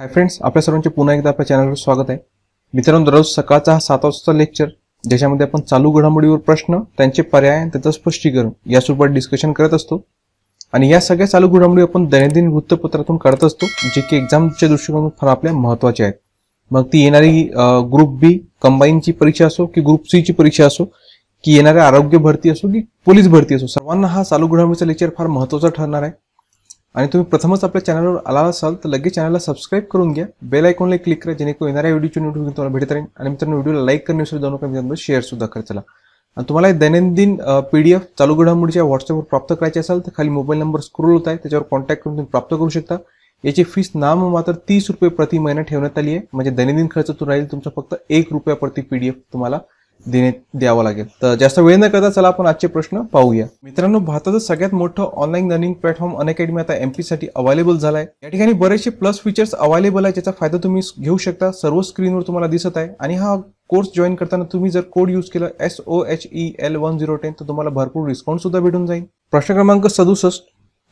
hi friends आपल्या सर्वांचे पुन्हा एकदा आपल्या चॅनलवर स्वागत आहे मित्रांनो दररोज सकाळचा हा सात वाजता लेक्चर ज्याच्यामध्ये आपण चालू घडामोडीवर प्रश्न त्यांचे पर्याय त्याचं स्पष्टीकरण यासोबत डिस्कशन करत असतो आणि या सगळ्या चालू घडामोडी आपण दैनंदिन वृत्तपत्रातून काढत असतो जे की एक्झामच्या दृष्टिकोनातून फार आपल्या महत्त्वाचे आहेत मग ती येणारी ग्रुप बी कंबाईनची परीक्षा असो की ग्रुप सीची परीक्षा असो की येणाऱ्या आरोग्य भरती असो की पोलीस भरती असो सर्वांना हा चालू घडामोडीचा लेक्चर फार महत्त्वाचा ठरणार आहे आणि तुम्ही प्रथमच आपल्या चॅनलवर आला असाल तर लगेच चॅनलला सबस्क्राईब करून घ्या बेल आयकॉनला क्लिक करा जेणेकरून येणाऱ्या व्हिडिओची नोटिफिकेशन तुम्हाला भेटत राहील आणि मित्रांनो व्हिडिओला लाईक करणे विसरू जाऊ नका मित्रांनो शेअर सुद्धा करत चला आणि तुम्हाला दैनंदिन पी डी एफ चालू घडामोडीच्या व्हॉट्सअपवर प्राप्त करायचे असाल तर खाली मोबाईल नंबर स्क्रोल होत आहे त्याच्यावर कॉन्टॅक्ट करून तुम्ही प्राप्त करू शकता याची फीस नाम मात्र तीस रुपये प्रति महिना ठेवण्यात आली आहे म्हणजे दैनंदिन खर्चातून राहील तुमचा फक्त एक रुपया प्रति पी डी एफ तुम्हाला देणे द्यावा लागेल तर जास्त वेळ न करता चला आपण आजचे प्रश्न पाहूया मित्रांनो भारताचं सगळ्यात मोठं ऑनलाईन लर्निंग प्लॅटफॉर्म अकॅडमी आता एमपी साठी अवेलेबल झाला या ठिकाणी बरेचसे प्लस फीचर्स अवेलेबल आहे ज्याचा फायदा तुम्ही घेऊ शकता सर्व स्क्रीनवर तुम्हाला दिसत आहे आणि हा कोर्स जॉईन करताना तुम्ही जर कोड यूज केला S O H E L one zero ten तर तुम्हाला भरपूर डिस्काउंट सुद्धा भेटून जाईल प्रश्न क्रमांक सदुसष्ट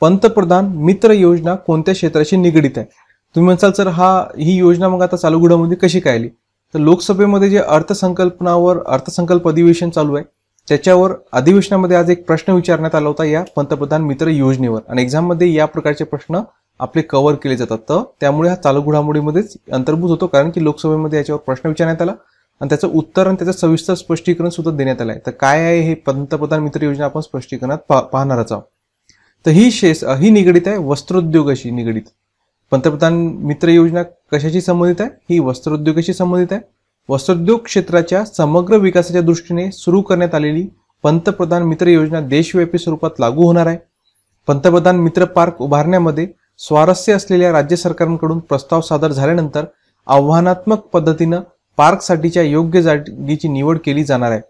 पंतप्रधान मित्र योजना कोणत्या क्षेत्राशी निगडीत आहे तुम्ही म्हणसाल सर हा ही योजना मग आता चालू घडामोडी कशी काय आली तर लोकसभेमध्ये जे अर्थसंकल्पनावर अर्थसंकल्प अधिवेशन चालू आहे त्याच्यावर अधिवेशनामध्ये आज एक प्रश्न विचारण्यात आला होता या पंतप्रधान मित्र योजनेवर आणि एक्झाममध्ये या प्रकारचे प्रश्न आपले कव्हर केले जातात तर त्यामुळे हा चालू घडामोडीमध्येच अंतर्भूत होतो कारण की लोकसभेमध्ये याच्यावर प्रश्न विचारण्यात आला आणि त्याचं उत्तर आणि त्याचं सविस्तर स्पष्टीकरण सुद्धा देण्यात आलं आहे तर काय आहे हे पंतप्रधान मित्र योजना आपण स्पष्टीकरणात पाहणारच आहोत तर ही शेष ही निगडीत आहे वस्त्रोद्योगाशी निगडीत पंतप्रधान मित्र योजना कशाशी संबंधित आहे ही वस्त्रोद्योगाशी संबंधित आहे वस्त्रोद्योग क्षेत्राच्या समग्र विकासाच्या दृष्टीने सुरू करण्यात आलेली पंतप्रधान मित्र योजना देशव्यापी स्वरूपात लागू होणार आहे पंतप्रधान मित्र पार्क उभारण्यामध्ये स्वारस्य असलेल्या राज्य सरकारांकडून प्रस्ताव सादर झाल्यानंतर आव्हानात्मक पद्धतीनं पार्कसाठीच्या योग्य जागेची निवड केली जाणार आहे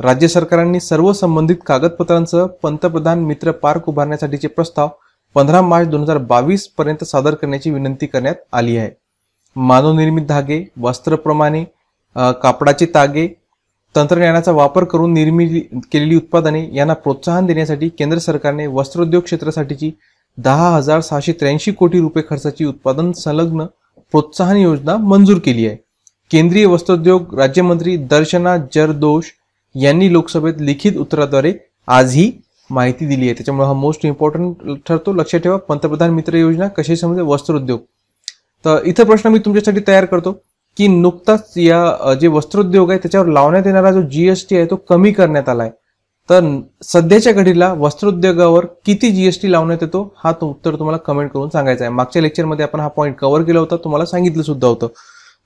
राज्य सरकारांनी सर्व संबंधित कागदपत्रांसह पंतप्रधान मित्र पार्क उभारण्यासाठीचे प्रस्ताव पंधरा मार्च दोन हजार बावीस पर्यंत सादर करण्याची विनंती करण्यात आली आहे मानवनिर्मित धागे वस्त्रप्रमाणे कापडाचे तागे तंत्रज्ञानाचा वापर करून निर्मिती केलेली उत्पादने यांना प्रोत्साहन देण्यासाठी केंद्र सरकारने वस्त्रोद्योग क्षेत्रासाठीची दहा हजार सहाशे त्र्याऐंशी कोटी रुपये खर्चाची उत्पादन संलग्न प्रोत्साहन योजना मंजूर केली आहे केंद्रीय वस्त्रोद्योग राज्यमंत्री दर्शना जरदोश यांनी लोकसभेत लिखित उत्तराद्वारे आज ही माहिती दिली आहे त्याच्यामुळे हा मोस्ट इम्पॉर्टंट ठरतो लक्षात ठेवा पंतप्रधान मित्र योजना कशी समजे वस्त्रोद्योग तर इथं प्रश्न मी तुमच्यासाठी तयार करतो की नुकताच या जे वस्त्रोद्योग आहे त्याच्यावर लावण्यात येणारा जो जीएसटी आहे तो कमी करण्यात आला आहे तर सध्याच्या घडीला वस्त्रोद्योगावर किती जीएसटी लावण्यात येतो हा तो उत्तर तुम्हाला कमेंट करून सांगायचा आहे मागच्या लेक्चरमध्ये आपण हा पॉईंट कव्हर केला होता तुम्हाला सांगितलं सुद्धा होतं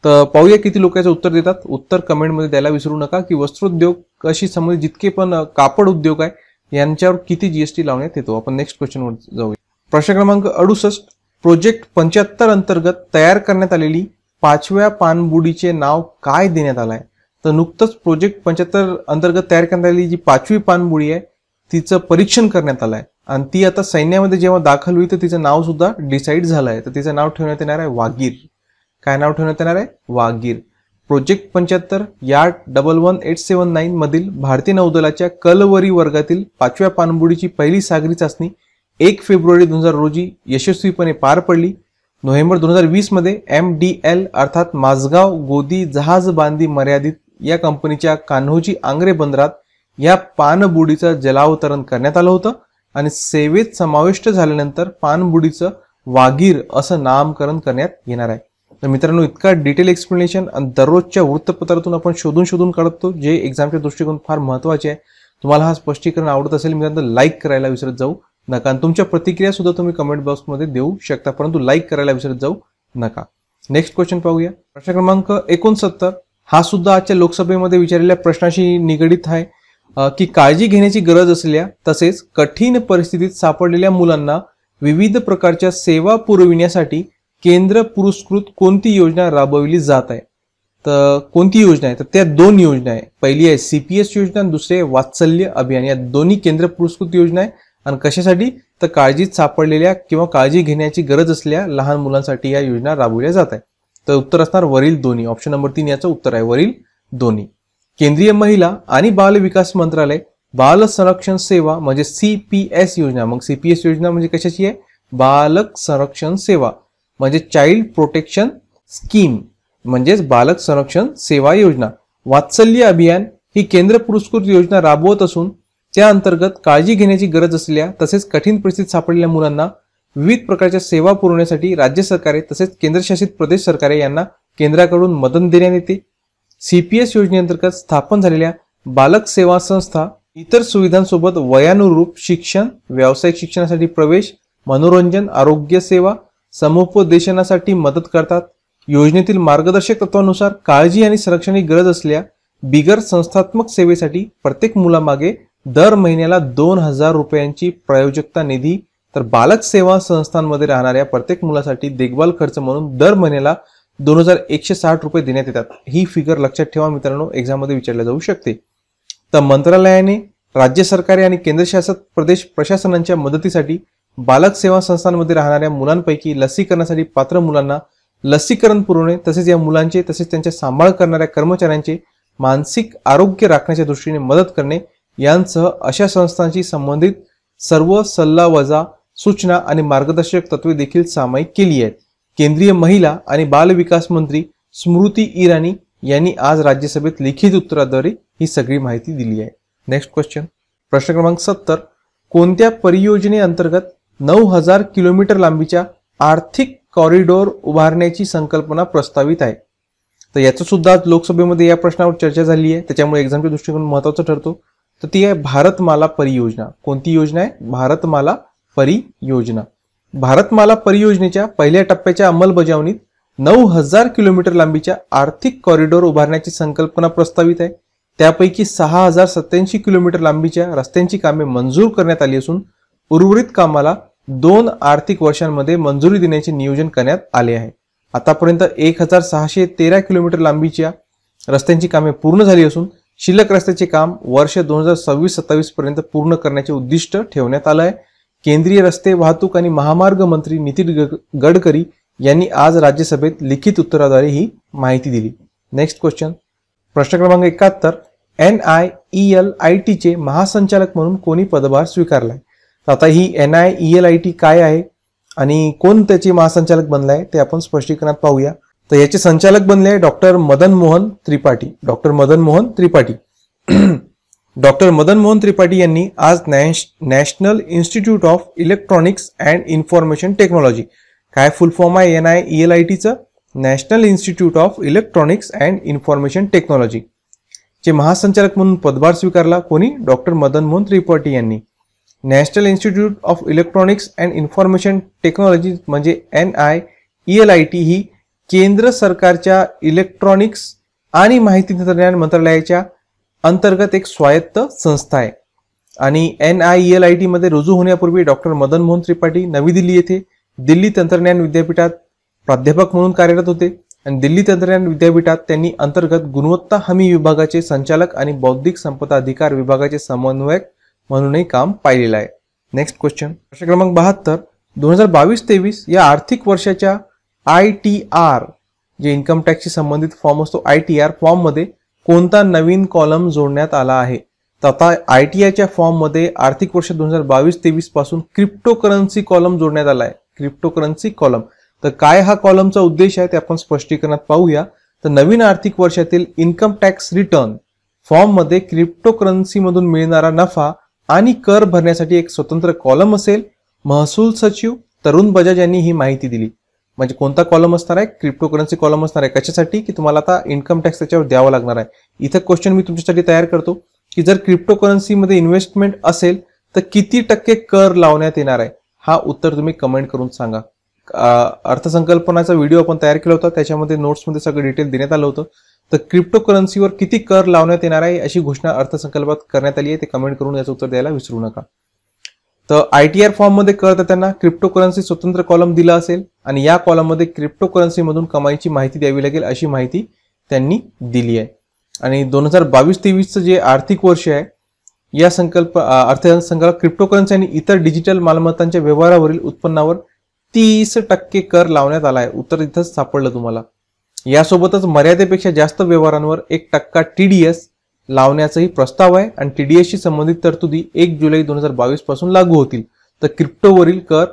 तर पाहूया किती लोक याचं उत्तर देतात उत्तर कमेंटमध्ये द्यायला विसरू नका की वस्त्रोद्योग कशी समजा जितके पण कापड उद्योग आहे यांच्यावर किती जीएसटी लावण्यात येतो आपण नेक्स्ट क्वेश्चनवर जाऊया प्रश्न क्रमांक अडुसष्ट प्रोजेक्ट पंच्याहत्तर अंतर्गत तयार करण्यात आलेली पाचव्या पाणबुडीचे नाव काय देण्यात आलंय तर नुकतंच प्रोजेक्ट पंच्याहत्तर अंतर्गत तयार करण्यात आलेली जी पाचवी पाणबुडी आहे तिचं परीक्षण करण्यात आलंय आणि ती आता सैन्यामध्ये जेव्हा दाखल होईल तर तिचं नाव सुद्धा डिसाईड झालंय तर तिचं नाव ठेवण्यात येणार आहे वागीर काय नाव ठेवण्यात येणार आहे वागीर प्रोजेक्ट पंच्याहत्तर या डबल वन एट सेवन मधील भारतीय नौदलाच्या कलवरी वर्गातील पाचव्या पाणबुडीची पहिली सागरी चाचणी एक फेब्रुवारी दोन हजार रोजी यशस्वीपणे पार पडली नोव्हेंबर दोन हजार वीसमध्ये एम डी एल अर्थात माझगाव गोदी जहाज बांधी मर्यादित या कंपनीच्या कान्होजी आंग्रे बंदरात या पाणबुडीचं जलावतरण करण्यात आलं होतं आणि सेवेत समाविष्ट झाल्यानंतर पाणबुडीचं वागीर असं नामकरण करण्यात येणार आहे तर मित्रांनो इतका डिटेल एक्सप्लेनेशन दररोजच्या वृत्तपत्रातून आपण शोधून शोधून काढतो जे एक्झामच्या दृष्टिकोन फार महत्त्वाचे आहे तुम्हाला हा स्पष्टीकरण आवडत असेल मित्रांनो लाईक करायला विसरत जाऊ नका आणि तुमच्या प्रतिक्रिया सुद्धा तुम्ही कमेंट बॉक्समध्ये देऊ शकता परंतु लाईक करायला विसरत जाऊ नका नेक्स्ट क्वेश्चन पाहूया प्रश्न क्रमांक एकोणसत्तर हा सुद्धा आजच्या लोकसभेमध्ये विचारलेल्या प्रश्नाशी निगडीत आहे की काळजी घेण्याची गरज असल्या तसेच कठीण परिस्थितीत सापडलेल्या मुलांना विविध प्रकारच्या सेवा पुरविण्यासाठी केंद्र पुरस्कृत कोणती योजना राबवली जात आहे तर कोणती योजना आहे तर त्या दोन योजना आहे पहिली आहे सी पी एस योजना आणि दुसरी आहे वात्सल्य अभियान या दोन्ही केंद्र पुरस्कृत योजना आहे आणि कशासाठी तर काळजीत सापडलेल्या किंवा काळजी घेण्याची गरज असल्या लहान मुलांसाठी या योजना राबवल्या जात आहे तर उत्तर असणार वरील दोन्ही ऑप्शन नंबर तीन याचं उत्तर आहे वरील दोन्ही केंद्रीय महिला आणि बाल विकास मंत्रालय बाल संरक्षण सेवा म्हणजे सी पी एस योजना मग सी पी एस योजना म्हणजे कशाची आहे बालक संरक्षण सेवा म्हणजे चाइल्ड प्रोटेक्शन स्कीम म्हणजेच बालक संरक्षण सेवा योजना वात्सल्य अभियान ही केंद्र पुरस्कृत योजना राबवत असून त्या अंतर्गत काळजी घेण्याची गरज असलेल्या तसेच कठीण परिस्थितीत सापडलेल्या मुलांना विविध प्रकारच्या सेवा पुरवण्यासाठी राज्य सरकारे तसेच केंद्रशासित प्रदेश सरकारे यांना केंद्राकडून मदत देण्यात येते सी पी एस योजनेअंतर्गत स्थापन झालेल्या बालक सेवा संस्था इतर सुविधांसोबत वयानुरूप शिक्षण व्यावसायिक शिक्षणासाठी प्रवेश मनोरंजन आरोग्य सेवा समुपदेशनासाठी मदत करतात योजनेतील मार्गदर्शक तत्वानुसार काळजी आणि संरक्षणाची गरज असल्या बिगर संस्थात्मक सेवेसाठी प्रत्येक मुलामागे दर महिन्याला दोन हजार रुपयांची प्रायोजकता निधी तर बालक सेवा संस्थांमध्ये राहणाऱ्या प्रत्येक मुलासाठी देखभाल खर्च म्हणून दर महिन्याला दोन हजार एकशे साठ रुपये देण्यात येतात ही फिगर लक्षात ठेवा मित्रांनो एक्झाममध्ये विचारल्या जाऊ शकते तर मंत्रालयाने राज्य सरकारे आणि केंद्रशासित प्रदेश प्रशासनांच्या मदतीसाठी बालक सेवा संस्थांमध्ये राहणाऱ्या मुलांपैकी लसीकरणासाठी पात्र मुलांना लसीकरण पुरवणे तसेच या मुलांचे तसेच त्यांच्या सांभाळ करणाऱ्या कर्मचाऱ्यांचे मानसिक आरोग्य राखण्याच्या दृष्टीने मदत करणे यांसह अशा संस्थांशी संबंधित सर्व सल्ला वजा सूचना आणि मार्गदर्शक तत्वे देखील सामायिक केली आहेत केंद्रीय महिला आणि बाल विकास मंत्री स्मृती इराणी यांनी आज राज्यसभेत लिखित उत्तराद्वारे ही सगळी माहिती दिली आहे नेक्स्ट क्वेश्चन प्रश्न क्रमांक सत्तर कोणत्या परियोजनेअंतर्गत नऊ हजार किलोमीटर लांबीच्या आर्थिक कॉरिडॉर उभारण्याची संकल्पना प्रस्तावित आहे तर याचं सुद्धा आज लोकसभेमध्ये या प्रश्नावर चर्चा झाली आहे त्याच्यामुळे एक्झामच्या दृष्टिकोन महत्वाचा ठरतो तर ती आहे भारतमाला परियोजना कोणती योजना आहे भारतमाला परियोजना भारतमाला परियोजनेच्या पहिल्या टप्प्याच्या अंमलबजावणीत नऊ हजार किलोमीटर लांबीच्या आर्थिक कॉरिडॉर उभारण्याची संकल्पना प्रस्तावित आहे त्यापैकी सहा हजार सत्याऐंशी किलोमीटर लांबीच्या रस्त्यांची कामे मंजूर करण्यात आली असून उर्वरित कामाला दोन आर्थिक वर्षांमध्ये मंजुरी देण्याचे नियोजन करण्यात आले आहे आतापर्यंत एक हजार सहाशे तेरा किलोमीटर लांबीच्या रस्त्यांची कामे पूर्ण झाली असून शिल्लक रस्त्याचे काम वर्ष दोन हजार सव्वीस सत्तावीस पर्यंत पूर्ण करण्याचे उद्दिष्ट ठेवण्यात आलं आहे केंद्रीय रस्ते वाहतूक आणि महामार्ग मंत्री नितीन गडकरी यांनी आज राज्यसभेत लिखित उत्तराद्वारे ही माहिती दिली नेक्स्ट क्वेश्चन प्रश्न क्रमांक एकाहत्तर N I E L I टीचे महासंचालक म्हणून कोणी पदभार स्वीकारलाय आता ही N I E L I T काय आहे आणि कोण त्याचे महासंचालक बनला आहे ते आपण स्पष्टीकरणात पाहूया तर याचे संचालक बनले doctor Madan Mohan Tripathi doctor Madan Mohan Tripathi doctor Madan Mohan Tripathi यांनी आज नॅश national institute of electronics and information technology काय फुल फॉर्म आहे N I E L I टीचं national institute of electronics and information technology जे महासंचालक म्हणून पदभार स्वीकारला कोणी डॉक्टर मदन मोहन त्रिपाठी यांनी national institute of electronics and information technology म्हणजे N I E L I T ही केंद्र सरकारच्या इलेक्ट्रॉनिक्स आणि माहिती तंत्रज्ञान मंत्रालयाच्या अंतर्गत एक स्वायत्त संस्था आहे आणि N I E L I मध्ये रुजू होण्यापूर्वी डॉक्टर मदन मोहन त्रिपाठी नवी दिल्ली येथे दिल्ली तंत्रज्ञान विद्यापीठात प्राध्यापक म्हणून कार्यरत होते आणि दिल्ली तंत्रज्ञान विद्यापीठात त्यांनी अंतर्गत गुणवत्ता हमी विभागाचे संचालक आणि बौद्धिक संपदा अधिकार विभागाचे समन्वयक म्हणूनही काम पाहिलेलं आहे नेक्स्ट क्वेश्चन प्रश्न क्रमांक बहात्तर दोन हजार बावीस तेवीस या आर्थिक वर्षाच्या आय टी आर जे इन्कम टॅक्सशी संबंधित फॉर्म असतो आय टी आर फॉर्ममध्ये कोणता नवीन कॉलम जोडण्यात आला आहे तथा आता आय टी आयच्या फॉर्ममध्ये आर्थिक वर्ष दोन हजार बावीस तेवीस पासून क्रिप्टोकरन्सी कॉलम जोडण्यात आला आहे क्रिप्टोकरन्सी कॉलम तर काय हा कॉलमचा उद्देश आहे ते आपण स्पष्टीकरणात पाहूया तर नवीन आर्थिक वर्षातील इन्कम टॅक्स रिटर्न फॉर्ममध्ये क्रिप्टोकरन्सीमधून मिळणारा नफा आणि कर भरण्यासाठी एक स्वतंत्र कॉलम असेल महसूल सचिव तरुण बजाज यांनी ही माहिती दिली म्हणजे कोणता कॉलम असणार आहे क्रिप्टोकरन्सी कॉलम असणार आहे कशासाठी की तुम्हाला आता इन्कम टॅक्स त्याच्यावर द्यावा लागणार आहे इथं क्वेश्चन मी तुमच्यासाठी तयार करतो की जर क्रिप्टोकरन्सीमध्ये इन्व्हेस्टमेंट असेल तर किती टक्के कर लावण्यात येणार आहे हा उत्तर तुम्ही कमेंट करून सांगा अर्थसंकल्पनाचा व्हिडिओ आपण तयार केला होता त्याच्यामध्ये नोट्समध्ये सगळं डिटेल देण्यात आलं होतं तर क्रिप्टोकरन्सीवर किती कर लावण्यात येणार आहे अशी घोषणा अर्थसंकल्पात करण्यात आली आहे ते कमेंट करून याचं उत्तर द्यायला विसरू नका तर आय टी आर फॉर्ममध्ये कर त्यांना क्रिप्टोकरन्सी स्वतंत्र कॉलम दिला असेल आणि या कॉलममध्ये मधून कमाईची माहिती द्यावी लागेल अशी माहिती त्यांनी दिली आहे आणि दोन हजार बावीस तेवीसचं जे आर्थिक वर्ष आहे या संकल्प क्रिप्टो क्रिप्टोकरन्सी आणि इतर डिजिटल मालमत्तांच्या व्यवहारावरील उत्पन्नावर तीस टक्के कर लावण्यात आला आहे उत्तर इथंच सापडलं तुम्हाला यासोबतच मर्यादेपेक्षा जास्त व्यवहारांवर एक टक्का टीडीएस लावण्याचाही प्रस्ताव आहे आणि टीडीएसशी संबंधित तरतुदी एक जुलै दोन हजार बावीस पासून लागू होतील तर क्रिप्टोवरील कर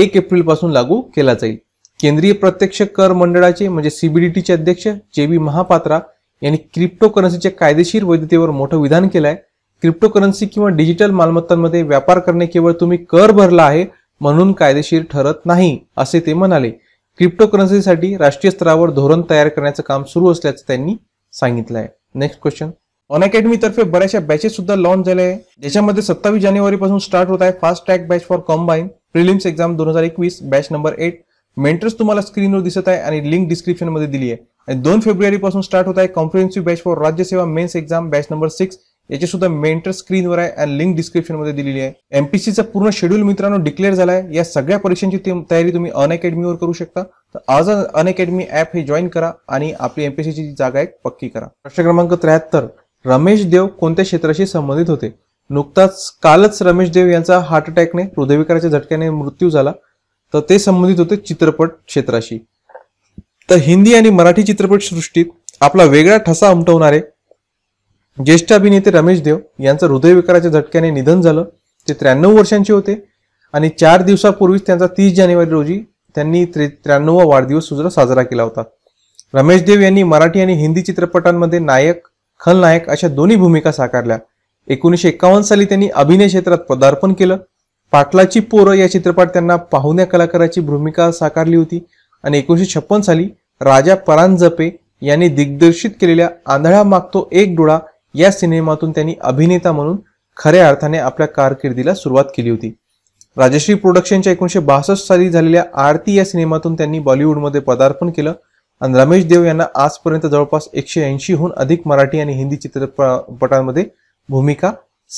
एक एप्रिल पासून लागू केला जाईल केंद्रीय प्रत्यक्ष कर मंडळाचे म्हणजे सीबीडीटीचे अध्यक्ष जे बी महापात्रा यांनी क्रिप्टो करन्सीच्या कायदेशीर वैधतेवर मोठं विधान केलं आहे क्रिप्टो करन्सी किंवा डिजिटल मालमत्तांमध्ये व्यापार करणे केवळ तुम्ही कर भरला आहे म्हणून कायदेशीर ठरत नाही असे ते म्हणाले क्रिप्टोकरन्सीसाठी राष्ट्रीय स्तरावर धोरण तयार करण्याचं काम सुरू असल्याचं त्यांनी सांगितलं आहे नेक्स्ट क्वेश्चन ऑन अकॅडमीतर्फे बऱ्याचशा बॅचेस सुद्धा लॉन्च झाल्या आहे ज्याच्यामध्ये सत्तावीस जानेवारीपासून स्टार्ट होत आहे fast track batch for combine prelims exam दोन हजार एकवीस बॅच नंबर एट मेंटर्स तुम्हाला स्क्रीनवर दिसत आहे आणि लिंक डिस्क्रिप्शनमध्ये दिली आहे आणि दोन फेब्रुवारीपासून स्टार्ट होत आहे कॉम्प्रिहेन्सिव्ह बॅच फॉर राज्यसेवा mains exam batch number six याची सुद्धा मेंटर स्क्रीनवर आहे आणि लिंक डिस्क्रिप्शनमध्ये दिलेली आहे एमपीसीचा पूर्ण शेड्यूल मित्रांनो डिक्लेअर झालाय या सगळ्या परीक्षांची तयारी तुम्ही अनअकॅडमीवर करू शकता तर आज अन अकॅडमी ॲप हे जॉईन करा आणि आपली एमपीसीची जागा एक पक्की करा प्रश्न क्रमांक त्र्याहत्तर रमेश देव कोणत्या क्षेत्राशी संबंधित होते नुकताच कालच रमेश देव यांचा हार्ट अटॅकने हृदयविकाराच्या झटक्याने मृत्यू झाला तर ते संबंधित होते चित्रपट क्षेत्राशी तर हिंदी आणि मराठी चित्रपट सृष्टीत आपला वेगळा ठसा उमटवणारे ज्येष्ठ अभिनेते रमेश देव यांचं हृदयविकाराच्या झटक्याने निधन झालं ते त्र्याण्णव वर्षांचे होते आणि चार दिवसापूर्वीच त्यांचा तीस जानेवारी रोजी त्यांनी त्रे वाढदिवस सुद्धा साजरा केला होता रमेश देव यांनी मराठी आणि हिंदी चित्रपटांमध्ये नायक खलनायक अशा दोन्ही भूमिका साकारल्या एकोणीसशे एकावन्न साली त्यांनी अभिनय क्षेत्रात पदार्पण केलं पाटलाची पोरं या चित्रपट त्यांना पाहुण्या कलाकाराची भूमिका साकारली होती आणि एकोणीसशे छप्पन साली राजा परांजपे यांनी दिग्दर्शित केलेल्या आंधळा मागतो एक डोळा या सिनेमातून त्यांनी अभिनेता म्हणून खऱ्या अर्थाने आपल्या कारकिर्दीला सुरुवात केली होती राजश्री प्रोडक्शनच्या एकोणीशे बासष्ट साली झालेल्या आरती या सिनेमातून त्यांनी बॉलिवूडमध्ये पदार्पण केलं आणि रमेश देव यांना आजपर्यंत जवळपास एकशे ऐंशीहून अधिक मराठी आणि हिंदी चित्रपटांमध्ये भूमिका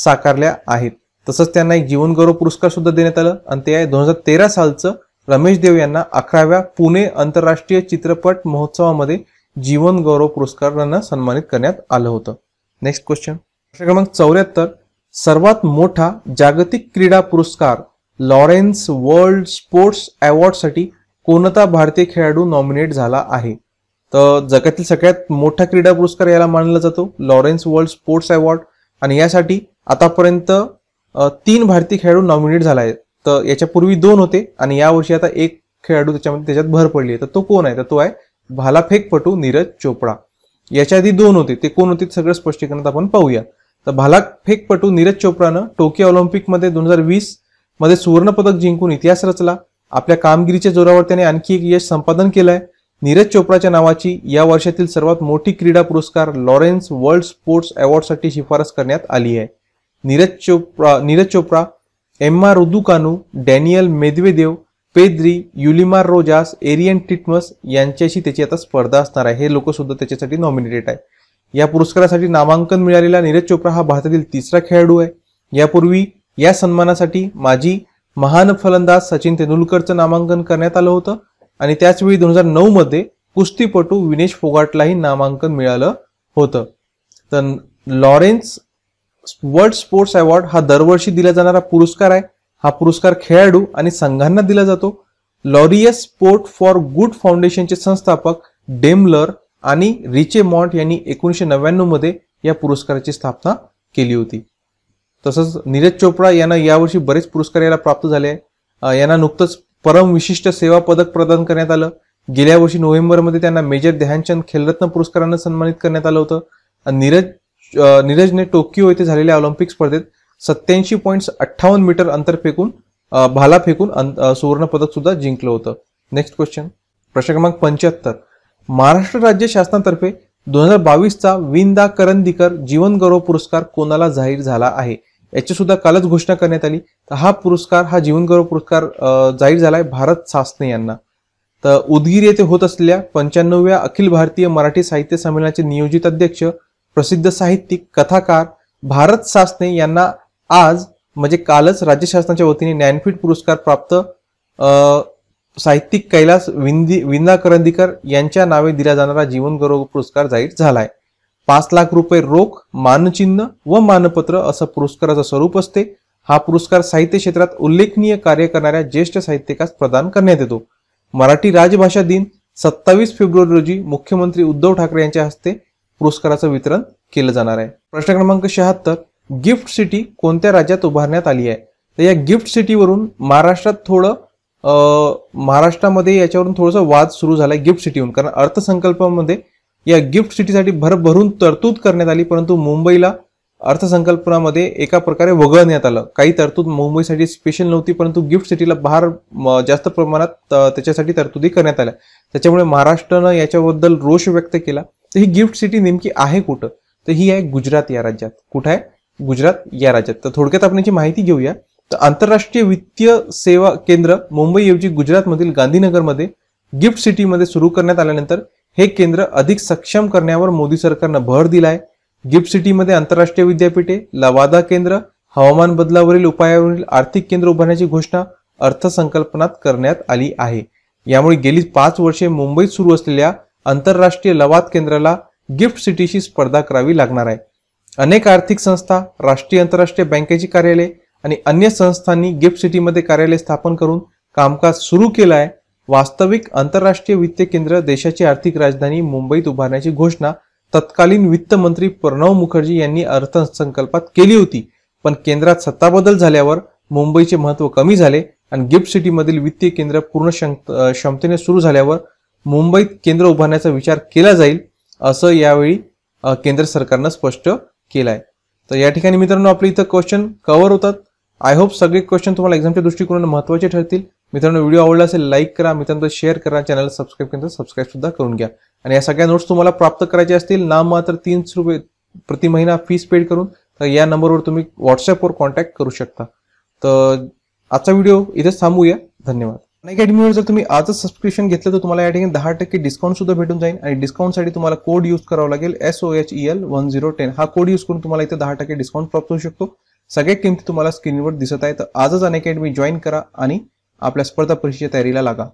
साकारल्या आहेत तसंच त्यांना एक जीवनगौरव पुरस्कार सुद्धा देण्यात आलं आणि ते आहे दोन हजार तेरा सालचं रमेश देव यांना अकराव्या पुणे आंतरराष्ट्रीय चित्रपट महोत्सवामध्ये जीवनगौरव पुरस्कारांना सन्मानित करण्यात आलं होतं नेक्स्ट क्वेश्चन प्रश्न क्रमांक चौऱ्याहत्तर सर्वात मोठा जागतिक क्रीडा पुरस्कार लॉरेन्स वर्ल्ड स्पोर्ट्स अवॉर्डसाठी कोणता भारतीय खेळाडू नॉमिनेट झाला आहे तर जगातील सगळ्यात मोठा क्रीडा पुरस्कार याला मानला जातो लॉरेन्स वर्ल्ड स्पोर्ट्स अवॉर्ड आणि यासाठी आतापर्यंत तीन भारतीय खेळाडू नॉमिनेट झाला आहे तर याच्यापूर्वी दोन होते आणि यावर्षी आता एक खेळाडू त्याच्यामध्ये त्याच्यात भर पडली आहे तर तो कोण आहे तर तो आहे भालाफेकपटू नीरज चोपडा याच्या आधी दोन होते ते कोण होते सगळं स्पष्टीकरण आपण पाहूया तर फेकपटू नीरज चोप्रानं टोकियो ऑलिम्पिकमध्ये दोन हजार वीस मध्ये सुवर्णपदक जिंकून इतिहास रचला आपल्या कामगिरीच्या जोरावर त्याने आणखी एक यश संपादन केलं आहे नीरज चोप्राच्या नावाची या वर्षातील सर्वात मोठी क्रीडा पुरस्कार लॉरेन्स वर्ल्ड स्पोर्ट्स अवॉर्डसाठी शिफारस करण्यात आली आहे नीरज चोप्रा नीरज चोप्रा एम्मा रुदुकानू कानू Daniil Medvedev Pedri Yulimar Rojas Ariarne Titmus यांच्याशी त्याची आता स्पर्धा असणार आहे हे लोकसुद्धा त्याच्यासाठी नॉमिनेटेड आहे या पुरस्कारासाठी नामांकन मिळालेला नीरज चोप्रा हा भारतातील तिसरा खेळाडू आहे यापूर्वी या सन्मानासाठी माजी महान फलंदाज सचिन तेंडुलकरचं नामांकन करण्यात आलं होतं आणि त्याचवेळी दोन हजार नऊ मध्ये कुस्तीपटू विनेश फोगाटलाही नामांकन मिळालं होतं तर लॉरेन्स वर्ल्ड स्पोर्ट्स अवॉर्ड हा दरवर्षी दिला जाणारा पुरस्कार आहे हा पुरस्कार खेळाडू आणि संघांना दिला जातो लॉरियस स्पोर्ट फॉर गुड फाउंडेशनचे संस्थापक डेमलर आणि रिचे मॉन्ट यांनी एकोणीसशे नव्याण्णव मध्ये या पुरस्काराची स्थापना केली होती तसंच नीरज चोपडा यांना यावर्षी बरेच पुरस्कार याला प्राप्त झाले यांना नुकतंच परम विशिष्ट सेवा पदक प्रदान करण्यात आलं गेल्या वर्षी नोव्हेंबरमध्ये त्यांना मेजर ध्यानचंद खेलरत्न पुरस्कारानं सन्मानित करण्यात आलं होतं नीरज नीरजने टोकियो येथे झालेल्या ऑलिम्पिक स्पर्धेत सत्याऐंशी पॉईंट अठ्ठावन्न मीटर अंतर फेकून भाला फेकून पदक सुद्धा जिंकलं होतं नेक्स्ट क्वेश्चन प्रश्न क्रमांक पंच्याहत्तर महाराष्ट्र राज्य शासनातर्फे दोन हजार बावीसचा विंदा करंदीकर जीवन गौरव पुरस्कार कोणाला जाहीर झाला आहे याची सुद्धा कालच घोषणा करण्यात आली तर हा पुरस्कार हा जीवन गौरव पुरस्कार जाहीर झाला आहे भारत सासने यांना तर उदगीर येथे होत असलेल्या पंच्याण्णव्या अखिल भारतीय मराठी साहित्य संमेलनाचे नियोजित अध्यक्ष प्रसिद्ध साहित्यिक कथाकार भारत सासने यांना आज म्हणजे कालच राज्य शासनाच्या वतीने ज्ञानपीठ पुरस्कार प्राप्त साहित्यिक कैलास विंदी विंदा करंदीकर यांच्या नावे दिला जाणारा जीवन गौरव पुरस्कार जाहीर झालाय पाच लाख रुपये रोख मानचिन्ह व मानपत्र असं पुरस्काराचं स्वरूप असते हा पुरस्कार साहित्य क्षेत्रात उल्लेखनीय कार्य करणाऱ्या ज्येष्ठ साहित्यिकास प्रदान करण्यात येतो मराठी राजभाषा दिन सत्तावीस फेब्रुवारी रोजी मुख्यमंत्री उद्धव ठाकरे यांच्या हस्ते पुरस्काराचं वितरण केलं जाणार आहे प्रश्न क्रमांक शहात्तर गिफ्ट सिटी कोणत्या राज्यात उभारण्यात आली आहे तर या गिफ्ट सिटीवरून महाराष्ट्रात थोडं महाराष्ट्रामध्ये याच्यावरून थोडंसं वाद सुरू झाला आहे गिफ्ट सिटीहून कारण अर्थसंकल्पामध्ये या गिफ्ट सिटीसाठी भरभरून तरतूद करण्यात आली परंतु मुंबईला अर्थसंकल्पनामध्ये एका प्रकारे वगळण्यात आलं काही तरतूद मुंबईसाठी स्पेशल नव्हती परंतु गिफ्ट सिटीला बाहेर जास्त प्रमाणात त्याच्यासाठी तरतुदी करण्यात आल्या त्याच्यामुळे महाराष्ट्रानं याच्याबद्दल रोष व्यक्त केला तर ही गिफ्ट सिटी नेमकी आहे कुठं तर ही आहे गुजरात या राज्यात कुठं आहे गुजरात या राज्यात तर थोडक्यात आपण याची माहिती घेऊया तर आंतरराष्ट्रीय वित्तीय सेवा केंद्र मुंबईऐवजी गुजरातमधील गांधीनगरमध्ये गिफ्ट सिटीमध्ये सुरू करण्यात आल्यानंतर हे केंद्र अधिक सक्षम करण्यावर मोदी सरकारनं भर दिला आहे गिफ्ट सिटीमध्ये आंतरराष्ट्रीय विद्यापीठे लवादा केंद्र हवामान बदलावरील उपायावरील आर्थिक केंद्र उभारण्याची घोषणा अर्थसंकल्पनात करण्यात आली आहे यामुळे गेली पाच वर्षे मुंबईत सुरू असलेल्या आंतरराष्ट्रीय लवाद केंद्राला गिफ्ट सिटीशी स्पर्धा करावी लागणार आहे अनेक आर्थिक संस्था राष्ट्रीय आंतरराष्ट्रीय बँकेची कार्यालय आणि अन्य संस्थांनी गिफ्ट सिटीमध्ये कार्यालय स्थापन करून कामकाज सुरू केलं आहे वास्तविक आंतरराष्ट्रीय वित्त केंद्र देशाची आर्थिक राजधानी मुंबईत उभारण्याची घोषणा तत्कालीन वित्त मंत्री प्रणव मुखर्जी यांनी अर्थसंकल्पात केली होती पण केंद्रात सत्ता बदल झाल्यावर मुंबईचे महत्त्व कमी झाले आणि गिफ्ट सिटीमधील वित्तीय केंद्र पूर्ण क्षमतेने सुरू झाल्यावर मुंबईत केंद्र उभारण्याचा विचार केला जाईल असं यावेळी केंद्र सरकारनं स्पष्ट केला आहे तर या ठिकाणी मित्रांनो आपले इथं क्वेश्चन कव्हर होतात आय होप सगळे क्वेश्चन तुम्हाला एक्झामच्या दृष्टिकोनानं महत्त्वाचे ठरतील मित्रांनो व्हिडिओ आवडला असेल लाईक करा मित्रांनो शेअर करा चॅनल सबस्क्राईब केलं तर सबस्क्राईब सुद्धा करून घ्या आणि या सगळ्या नोट्स तुम्हाला प्राप्त करायचे असतील नाम मात्र तीन रुपये प्रति महिना फीस पेड करून तर या नंबरवर तुम्ही व्हॉट्सअपवर कॉन्टॅक्ट करू शकता तर आजचा व्हिडिओ इथेच थांबूया धन्यवाद नाईक जर तुम्ही आजच सबस्क्रिप्शन घेतलं तर तुम्हाला या ठिकाणी दहा टक्के डिस्काउंट सुद्धा भेटून जाईल आणि डिस्काउंटसाठी तुम्हाला कोड यूज करावा लागेल S O H E L one zero ten हा कोड यूज करून तुम्हाला इथे दहा टक्के डिस्काउंट प्राप्त होऊ शकतो सगळ्या किमती तुम्हाला स्क्रीनवर दिसत आहे तर आजच अन अकॅडमी जॉईन करा आणि आपल्या स्पर्धा परीक्षेच्या तयारीला लागा